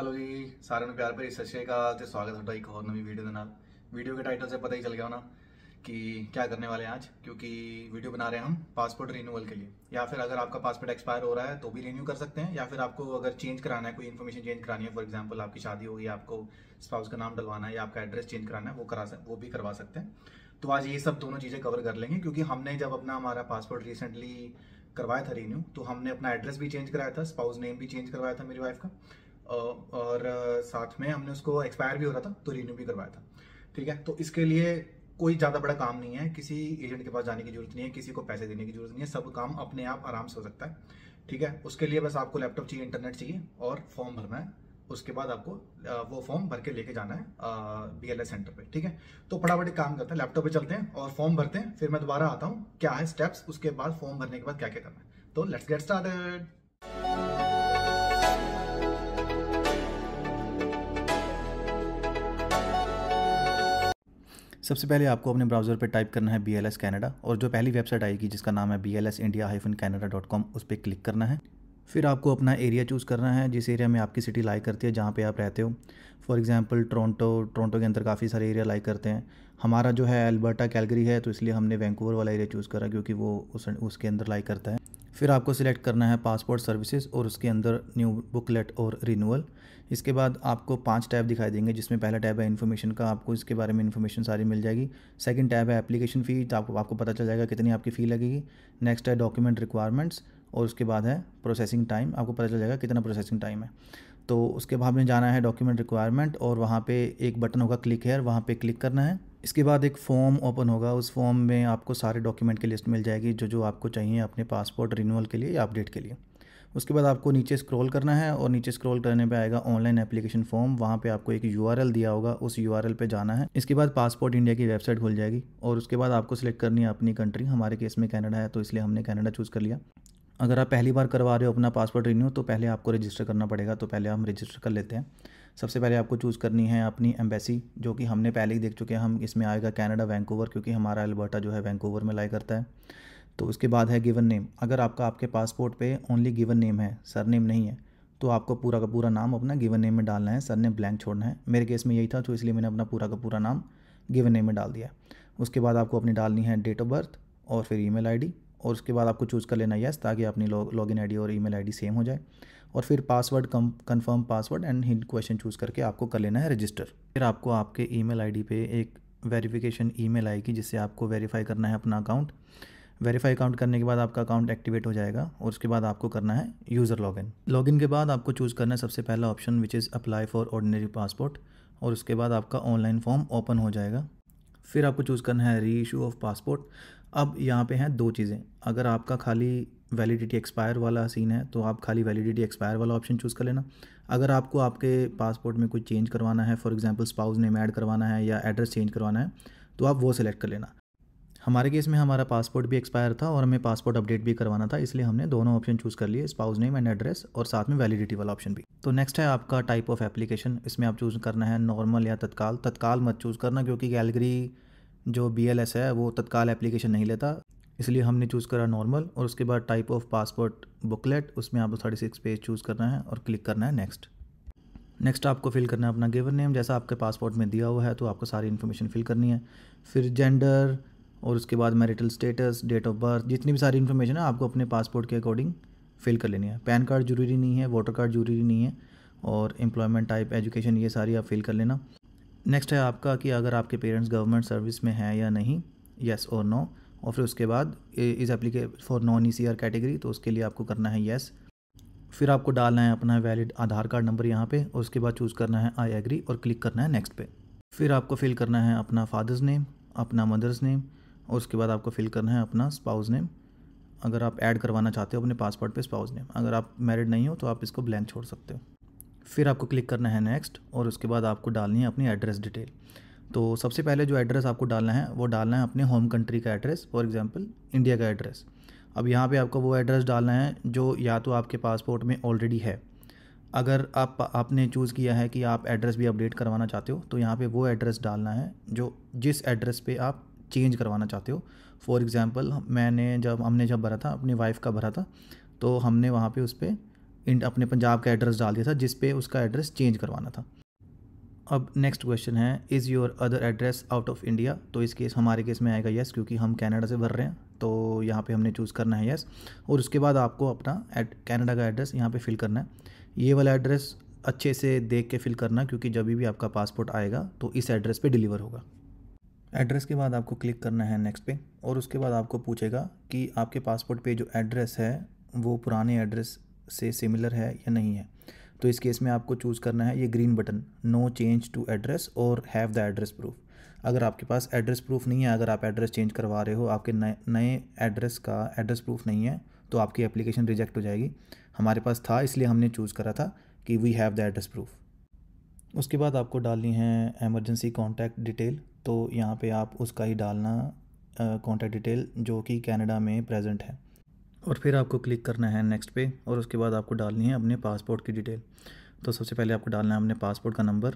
hello जी सारे प्यार भरी सत श्रीकाल से स्वागत ਤੇ ਸਵਾਗਤ ਹੈ ਤੁਹਾਡਾ ਇੱਕ ਹੋਰ वीडियो के टाइटल से पता ही चल गया होना कि क्या करने वाले हैं आज क्योंकि वीडियो बना रहे हैं हम पासपोर्ट रिन्यूअल के लिए या फिर अगर आपका पासपोर्ट एक्सपायर हो रहा है तो भी रिन्यू कर सकते हैं या फिर आपको अगर चेंज कराना है कोई इन्फॉर्मेशन चेंज करानी है फॉर एग्जाम्पल आपकी शादी होगी आपको स्पाउस का नाम डलवाना है या आपका एड्रेस चेंज कराना है वो करा वो भी करवा सकते हैं तो आज ये सब दोनों चीज़ें कवर कर लेंगे क्योंकि हमने जब अपना हमारा पासपोर्ट रिसेंटली करवाया था रिन्यू तो हमने अपना एड्रेस भी चेंज कराया था स्पाउस नेम भी चेंज करवाया था मेरी वाइफ का और साथ में हमने उसको एक्सपायर भी हो रहा था तो रीन्यू भी करवाया था ठीक है तो इसके लिए कोई ज़्यादा बड़ा काम नहीं है किसी एजेंट के पास जाने की जरूरत नहीं है किसी को पैसे देने की जरूरत नहीं है सब काम अपने आप आराम से हो सकता है ठीक है उसके लिए बस आपको लैपटॉप चाहिए इंटरनेट चाहिए और फॉर्म भरना है उसके बाद आपको वो फॉर्म भर के लेके जाना है बी एल एस सेंटर पे ठीक है तो फटाफट काम करते हैं लैपटॉप पे चलते हैं और फॉर्म भरते हैं फिर मैं दोबारा आता हूँ क्या है स्टेप्स उसके बाद फॉर्म भरने के बाद क्या क्या करना है तो लेट्स गेट स्टार्टेड सबसे पहले आपको अपने ब्राउज़र पर टाइप करना है बी एल एस कैनेडा और जो पहली वेबसाइट आएगी जिसका नाम है B L S India hyphen Canada dot com उस पर क्लिक करना है फिर आपको अपना एरिया चूज़ करना है जिस एरिया में आपकी सिटी लाइक करती है जहाँ पे आप रहते हो फॉर एग्ज़ाम्पल टोरंटो टोरंटो के अंदर काफ़ी सारे एरिया लाइक करते हैं हमारा जो है एल्बर्टा कैलगरी है तो इसलिए हमने वैंकूवर वाला एरिया चूज़ करा क्योंकि वो उस उसके अंदर लाइक करता है फिर आपको सिलेक्ट करना है पासपोर्ट सर्विसेज और उसके अंदर न्यू बुकलेट और रिन्यूअल इसके बाद आपको पांच टैब दिखाई देंगे जिसमें पहला टैब है इन्फॉर्मेशन का आपको इसके बारे में इन्फॉर्मेशन सारी मिल जाएगी सेकंड टैब है एप्लीकेशन फ़ी तो आपको आपको पता चल जाएगा कितनी आपकी फ़ी लगेगी नेक्स्ट है डॉक्यूमेंट रिक्वायरमेंट्स और उसके बाद है प्रोसेसिंग टाइम आपको पता चल जाएगा कितना प्रोसेसिंग टाइम है तो उसके बाद में जाना है डॉक्यूमेंट रिक्वायरमेंट और वहाँ पे एक बटन होगा क्लिक हेयर वहाँ पे क्लिक करना है इसके बाद एक फॉर्म ओपन होगा उस फॉर्म में आपको सारे डॉक्यूमेंट की लिस्ट मिल जाएगी जो जो आपको चाहिए अपने पासपोर्ट रिन्यूअल के लिए या अपडेट के लिए उसके बाद आपको नीचे स्क्रॉल करना है और नीचे स्क्रॉल करने पे आएगा ऑनलाइन एप्लीकेशन फॉर्म वहाँ पे आपको एक यू दिया होगा उस यू पे जाना है इसके बाद पासपोर्ट इंडिया की वेबसाइट खुल जाएगी और उसके बाद आपको सिलेक्ट करनी है अपनी कंट्री हमारे केस में कनाडा है तो इसलिए हमने कनाडा चूज़ कर लिया अगर आप पहली बार करवा रहे हो अपना पासपोर्ट रिन्यू तो पहले आपको रजिस्टर करना पड़ेगा तो पहले हम रजिस्टर कर लेते हैं सबसे पहले आपको चूज़ करनी है अपनी एम्बेसी जो कि हमने पहले ही देख चुके हैं हम इसमें आएगा कैनेडा वैंकूवर क्योंकि हमारा अल्बर्टा जो है वैंकूवर में लाई करता है तो उसके बाद है गिवन नेम अगर आपका आपके पासपोर्ट पे ओनली गिवन नेम है सर नेम नहीं है तो आपको पूरा का पूरा नाम अपना गिवन नेम में डालना है सर नेम ब्लैंक छोड़ना है मेरे केस में यही था तो इसलिए मैंने अपना पूरा का पूरा नाम गिवन नेम में डाल दिया उसके बाद आपको अपनी डालनी है डेट ऑफ बर्थ और फिर ईमेल आईडी और उसके बाद आपको चूज़ कर लेना यस ताकि अपनी लॉगिन आईडी और ई मेल सेम हो जाए और फिर पासवर्ड कम confirm password and hint question choose करके आपको कर लेना है रजिस्टर फिर आपको आपके ई मेल आई एक वेरीफिकेशन ई मेल आएगी जिससे आपको वेरीफाई करना है अपना अकाउंट वेरीफाई अकाउंट करने के बाद आपका अकाउंट एक्टिवेट हो जाएगा और उसके बाद आपको करना है यूज़र लॉगिन लॉगिन के बाद आपको चूज़ करना है सबसे पहला option which is apply for ordinary passport और उसके बाद आपका ऑनलाइन फॉर्म ओपन हो जाएगा फिर आपको चूज़ करना है री इशू ऑफ पासपोर्ट अब यहाँ पे हैं दो चीज़ें अगर आपका खाली वैलिडिटी एक्सपायर वाला सीन है तो आप खाली वैलिडिटी एक्सपायर वाला ऑप्शन चूज़ कर लेना अगर आपको आपके पासपोर्ट में कुछ चेंज करवाना है for example spouse name add करवाना है या एड्रेस चेंज करवाना है तो आप वो सिलेक्ट कर लेना हमारे केस में हमारा पासपोर्ट भी एक्सपायर था और हमें पासपोर्ट अपडेट भी करवाना था इसलिए हमने दोनों ऑप्शन चूज़ कर लिए स्पाउस नेम एंड एड्रेस और साथ में वैलिडिटी वाला ऑप्शन भी तो नेक्स्ट है आपका टाइप ऑफ एप्लीकेशन इसमें आप चूज़ करना है नॉर्मल या तत्काल तत्काल मत चूज़ करना क्योंकि गैलरी जो बी है वो तत्काल एप्लीकेशन नहीं लेता इसलिए हमने चूज़ करा नॉर्मल और उसके बाद टाइप ऑफ पासपोर्ट बुकलेट उसमें आपको थर्टी सिक्स पेज चूज़ करना है और क्लिक करना है नेक्स्ट नेक्स्ट आपको फिल करना है अपना गिवन नेम जैसा आपके पासपोर्ट में दिया हुआ है तो आपको सारी इन्फॉर्मेशन फिल करनी है फिर जेंडर और उसके बाद marital status date of birth जितनी भी सारी इन्फॉर्मेशन है आपको अपने पासपोर्ट के अकॉर्डिंग फिल कर लेनी है पैन कार्ड जरूरी नहीं है वोटर कार्ड जरूरी नहीं है और एम्प्लॉयमेंट टाइप एजुकेशन ये सारी आप फिल कर लेना नेक्स्ट है आपका कि अगर आपके पेरेंट्स गवर्नमेंट सर्विस में हैं या नहीं येस और नो और फिर उसके बाद is apply for non E C R category तो उसके लिए आपको करना है येस फिर आपको डालना है अपना वैलिड आधार कार्ड नंबर यहाँ पे और उसके बाद चूज़ करना है आई एग्री और क्लिक करना है नेक्स्ट पे फिर आपको फिल करना है अपना फादर्स नेम अपना मदर्स नेम और उसके बाद आपको फिल करना है अपना स्पाउस नेम अगर आप ऐड करवाना चाहते हो अपने पासपोर्ट पे स्पाउस नेम अगर आप मैरिड नहीं हो तो आप इसको ब्लैंक छोड़ सकते हो फिर आपको क्लिक करना है नेक्स्ट और उसके बाद आपको डालनी है अपनी एड्रेस डिटेल तो सबसे पहले जो एड्रेस आपको डालना है वो डालना है अपने होम कंट्री का एड्रेस फॉर एग्ज़ाम्पल इंडिया का एड्रेस अब यहाँ पे आपको वो एड्रेस डालना है जो या तो आपके पासपोर्ट में ऑलरेडी है अगर आप आपने चूज़ किया है कि आप एड्रेस भी अपडेट करवाना चाहते हो तो यहाँ पर वो एड्रेस डालना है जो जिस एड्रेस पर आप चेंज करवाना चाहते हो फॉर एग्ज़ाम्पल मैंने जब हमने जब भरा था अपनी वाइफ़ का भरा था तो हमने वहाँ पर उस पर इंड अपने पंजाब का एड्रेस डाल दिया था जिस पे उसका एड्रेस चेंज करवाना था अब नेक्स्ट क्वेश्चन है is your other address out of India तो इस केस हमारे केस में आएगा येस क्योंकि हम कनाडा से भर रहे हैं तो यहाँ पे हमने चूज़ करना है येस और उसके बाद आपको अपना कनाडा का एड्रेस यहाँ पे फिल करना है ये वाला एड्रेस अच्छे से देख के फिल करना क्योंकि जब भी आपका पासपोर्ट आएगा तो इस एड्रेस पे डिलीवर होगा एड्रेस के बाद आपको क्लिक करना है नेक्स्ट पे और उसके बाद आपको पूछेगा कि आपके पासपोर्ट पे जो एड्रेस है वो पुराने एड्रेस से सिमिलर है या नहीं है तो इस केस में आपको चूज़ करना है ये green button no change to address और हैव द एड्रेस प्रूफ अगर आपके पास एड्रेस प्रूफ नहीं है अगर आप एड्रेस चेंज करवा रहे हो आपके नए नए एड्रेस का एड्रेस प्रूफ नहीं है तो आपकी एप्लीकेशन रिजेक्ट हो जाएगी हमारे पास था इसलिए हमने चूज़ करा था कि we have the address proof उसके बाद आपको डालनी है एमरजेंसी कॉन्टैक्ट डिटेल तो यहाँ पे आप उसका ही डालना कॉन्टैक्ट डिटेल जो कि कनाडा में प्रेजेंट है और फिर आपको क्लिक करना है नेक्स्ट पे और उसके बाद आपको डालनी है अपने पासपोर्ट की डिटेल तो सबसे पहले आपको डालना है अपने पासपोर्ट का नंबर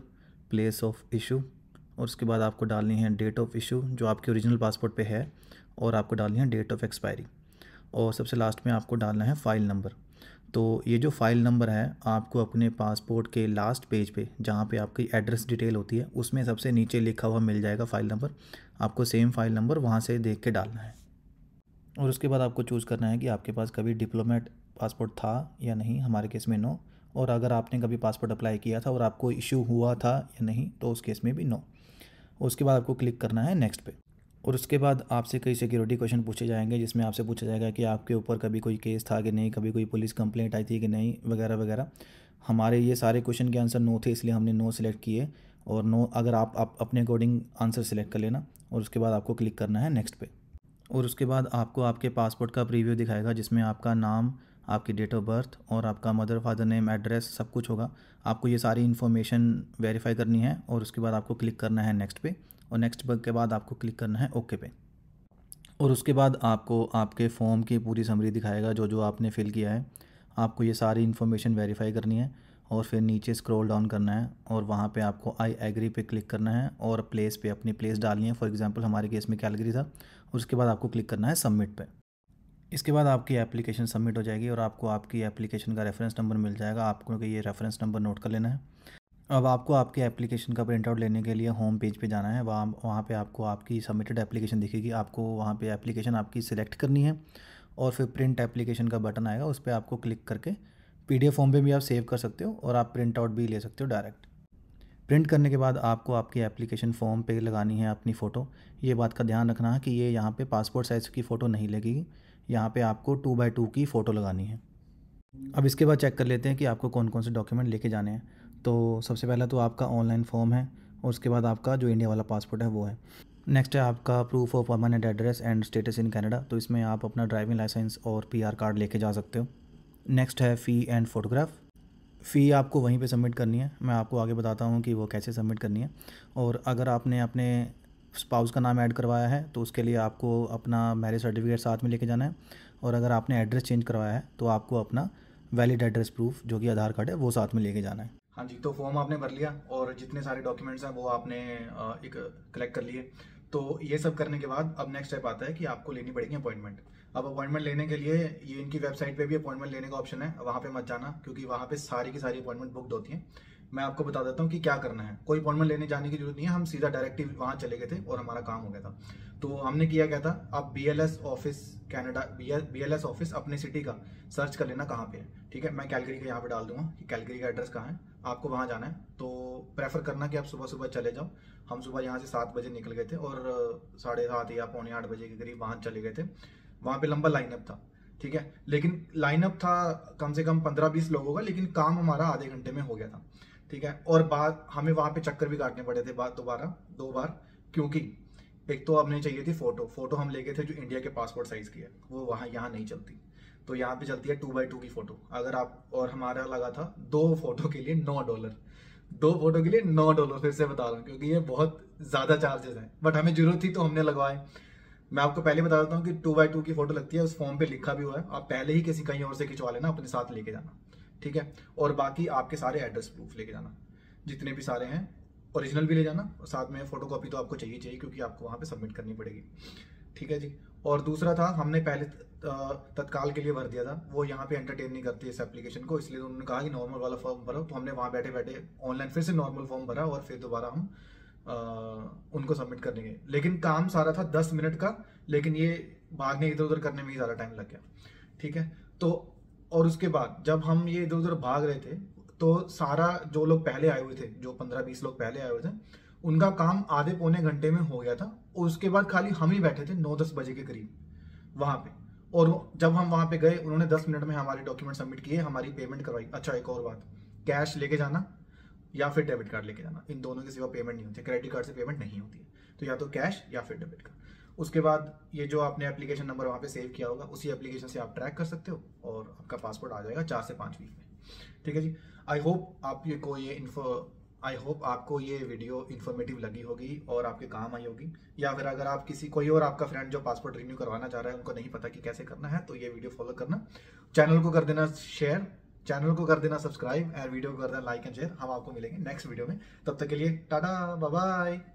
प्लेस ऑफ इशू और उसके बाद आपको डालनी है डेट ऑफ इशू जो आपके ओरिजिनल पासपोर्ट पे है और आपको डालनी है डेट ऑफ एक्सपायरी और सबसे लास्ट में आपको डालना है फ़ाइल नंबर तो ये जो फ़ाइल नंबर है आपको अपने पासपोर्ट के लास्ट पेज पे जहाँ पे आपकी एड्रेस डिटेल होती है उसमें सबसे नीचे लिखा हुआ मिल जाएगा फ़ाइल नंबर आपको सेम फ़ाइल नंबर वहाँ से देख के डालना है और उसके बाद आपको चूज़ करना है कि आपके पास कभी डिप्लोमेट पासपोर्ट था या नहीं हमारे केस में नो और अगर आपने कभी पासपोर्ट अप्लाई किया था और आपको इशू हुआ था या नहीं तो उस केस में भी नो उसके बाद आपको क्लिक करना है नेक्स्ट पे और उसके बाद आपसे कई सिक्योरिटी क्वेश्चन पूछे जाएंगे जिसमें आपसे पूछा जाएगा कि आपके ऊपर कभी कोई केस था कि नहीं कभी कोई पुलिस कंप्लेंट आई थी कि नहीं वगैरह वगैरह हमारे ये सारे क्वेश्चन के आंसर नो थे इसलिए हमने नो सेलेक्ट किए और नो अगर आप, आप अपने अकॉर्डिंग आंसर सेलेक्ट कर लेना और उसके बाद आपको क्लिक करना है नेक्स्ट पे और उसके बाद आपको आपके पासपोर्ट का प्रीव्यू दिखाएगा जिसमें आपका नाम आपकी डेट ऑफ बर्थ और आपका मदर फादर नेम एड्रेस सब कुछ होगा आपको ये सारी इन्फॉर्मेशन वेरीफाई करनी है और उसके बाद आपको क्लिक करना है नेक्स्ट पे और नेक्स्ट बग के बाद आपको क्लिक करना है ओके पे और उसके बाद आपको आपके फॉर्म की पूरी समरी दिखाएगा जो जो आपने फिल किया है आपको ये सारी इन्फॉर्मेशन वेरीफाई करनी है और फिर नीचे स्क्रॉल डाउन करना है और वहाँ पे आपको आई एग्री पे क्लिक करना है और प्लेस पे अपनी प्लेस डालनी है फॉर एग्जांपल हमारे केस में कैलगरी था उसके बाद आपको क्लिक करना है सबमिट पे इसके बाद आपकी एप्लीकेशन सबमिट हो जाएगी और आपको आपकी एप्लीकेशन का रेफरेंस नंबर मिल जाएगा आपको ये रेफरेंस नंबर नोट कर लेना है अब आपको आपके एप्लीकेशन का प्रिंटआउट लेने के लिए होम पेज पे जाना है वहाँ वहाँ पे आपको आपकी सबमिटेड एप्लीकेशन दिखेगी आपको वहाँ पे एप्लीकेशन आपकी सिलेक्ट करनी है और फिर प्रिंट एप्लीकेशन का बटन आएगा उस पर आपको क्लिक करके पी डी फॉर्म पर भी आप सेव कर सकते हो और आप प्रिंट आउट भी ले सकते हो डायरेक्ट प्रिंट करने के बाद आपको आपकी एप्लीकेशन फॉर्म पे लगानी है अपनी फ़ोटो ये बात का ध्यान रखना है कि ये यहाँ पे पासपोर्ट साइज़ की फ़ोटो नहीं लगेगी यहाँ पे आपको टू बाई टू की फ़ोटो लगानी है अब इसके बाद चेक कर लेते हैं कि आपको कौन कौन से डॉक्यूमेंट लेके जाने हैं तो सबसे पहला तो आपका ऑनलाइन फॉर्म है और उसके बाद आपका जो इंडिया वाला पासपोर्ट है वो है नेक्स्ट है आपका proof of permanent address and status in Canada तो इसमें आप अपना ड्राइविंग लाइसेंस और पी कार्ड लेके जा सकते हो नेक्स्ट है फ़ी एंड फ़ोटोग्राफ़ फ़ी आपको वहीं पे सबमिट करनी है मैं आपको आगे बताता हूँ कि वो कैसे सबमिट करनी है और अगर आपने अपने स्पाउस का नाम ऐड करवाया है तो उसके लिए आपको अपना मैरिज सर्टिफिकेट साथ में लेके जाना है और अगर आपने एड्रेस चेंज करवाया है तो आपको अपना वैलिड एड्रेस प्रूफ जो कि आधार कार्ड है वो साथ में लेके जाना है हाँ जी तो फॉर्म आपने भर लिया और जितने सारे डॉक्यूमेंट्स हैं वो आपने एक कलेक्ट कर लिए तो ये सब करने के बाद अब नेक्स्ट स्टेप आता है कि आपको लेनी पड़ेगी अपॉइंटमेंट अब अपॉइंटमेंट लेने के लिए ये इनकी वेबसाइट पे भी अपॉइंटमेंट लेने का ऑप्शन है वहाँ पे मत जाना क्योंकि वहाँ पे सारी की सारी अपॉइंटमेंट बुकड होती है मैं आपको बता देता हूँ कि क्या करना है कोई अपॉइंटमेंट लेने जाने की जरूरत नहीं है हम सीधा डायरेक्टिव वहाँ चले गए थे और हमारा काम हो गया था तो हमने किया क्या था आप B office Canada B office अपने सिटी का सर्च कर लेना कहाँ पे है ठीक है मैं कैलगरी का यहाँ पे डाल दूंगा कि कैलगरी का एड्रेस कहाँ है आपको वहाँ जाना है तो प्रेफर करना कि आप सुबह सुबह चले जाओ हम सुबह यहाँ से सात बजे निकल गए थे और साढ़े सात या पौने आठ बजे के करीब वहाँ चले गए थे वहां पे लंबा लाइनअप था ठीक है लेकिन लाइनअप था कम से कम पंद्रह बीस लोगों का लेकिन काम हमारा आधे घंटे में हो गया था ठीक है और बाद हमें वहां पे चक्कर भी काटने पड़े थे बाद दोबारा दो बार क्योंकि एक तो हमने चाहिए थी फोटो फोटो हम लेके थे जो इंडिया के पासपोर्ट साइज की है वो वहां यहाँ नहीं चलती तो यहाँ पे चलती है टू बाई टू की फोटो अगर आप और हमारा लगा था दो फोटो के लिए नौ डॉलर दो फोटो के लिए नौ डॉलर फिर से बता रहा हूँ क्योंकि ये बहुत ज़्यादा चार्जेस हैं बट हमें जरूरत थी तो हमने लगवाए मैं आपको पहले बता देता हूँ कि टू बाई टू की फोटो लगती है उस फॉर्म पे लिखा भी हुआ है आप पहले ही किसी कहीं और से खिंचवा लेना अपने साथ लेके जाना ठीक है और बाकी आपके सारे एड्रेस प्रूफ लेके जाना जितने भी सारे हैं ओरिजिनल भी ले जाना और साथ में फोटो कॉपी तो आपको चाहिए चाहिए क्योंकि आपको वहाँ पर सबमिट करनी पड़ेगी ठीक है जी और दूसरा था हमने पहले तत्काल के लिए भर दिया था वो यहाँ पे एंटरटेन नहीं करती इस एप्लीकेशन को इसलिए तो उन्होंने कहा कि नॉर्मल वाला फॉर्म भरो तो हमने वहाँ बैठे बैठे ऑनलाइन फिर से नॉर्मल फॉर्म भरा और फिर दोबारा हम उनको सबमिट करने के लेकिन काम सारा था दस मिनट का लेकिन ये भागने इधर उधर करने में ही ज़्यादा टाइम लग गया ठीक है तो और उसके बाद जब हम ये इधर उधर भाग रहे थे तो सारा जो लोग पहले आए हुए थे जो पंद्रह बीस लोग पहले आए हुए थे उनका काम आधे पौने घंटे में हो गया था और उसके बाद खाली हम ही बैठे थे नौ दस बजे के करीब वहाँ पे और जब हम वहाँ पे गए उन्होंने दस मिनट में हमारे डॉक्यूमेंट सबमिट किए हमारी पेमेंट करवाई अच्छा एक और बात कैश लेके जाना या फिर डेबिट कार्ड लेके जाना इन दोनों के सिवा पेमेंट नहीं होती क्रेडिट कार्ड से पेमेंट नहीं होती है तो या तो कैश या फिर डेबिट कार्ड उसके बाद ये जो आपने एप्लीकेशन नंबर वहाँ पे सेव किया होगा उसी एप्लीकेशन से आप ट्रैक कर सकते हो और आपका पासपोर्ट आ जाएगा चार से पाँच वीक में ठीक है जी आई होप आप ये को ये इन्फो आई होप आपको ये वीडियो इन्फॉर्मेटिव लगी होगी और आपके काम आई होगी या फिर अगर आप किसी कोई और आपका फ्रेंड जो पासपोर्ट रिन्यू करवाना चाह रहा है उनको नहीं पता कि कैसे करना है तो ये वीडियो फॉलो करना चैनल को कर देना शेयर चैनल को कर देना सब्सक्राइब एंड वीडियो को कर देना लाइक एंड शेयर हम आपको मिलेंगे नेक्स्ट वीडियो में तब तक के लिए टाटा बाय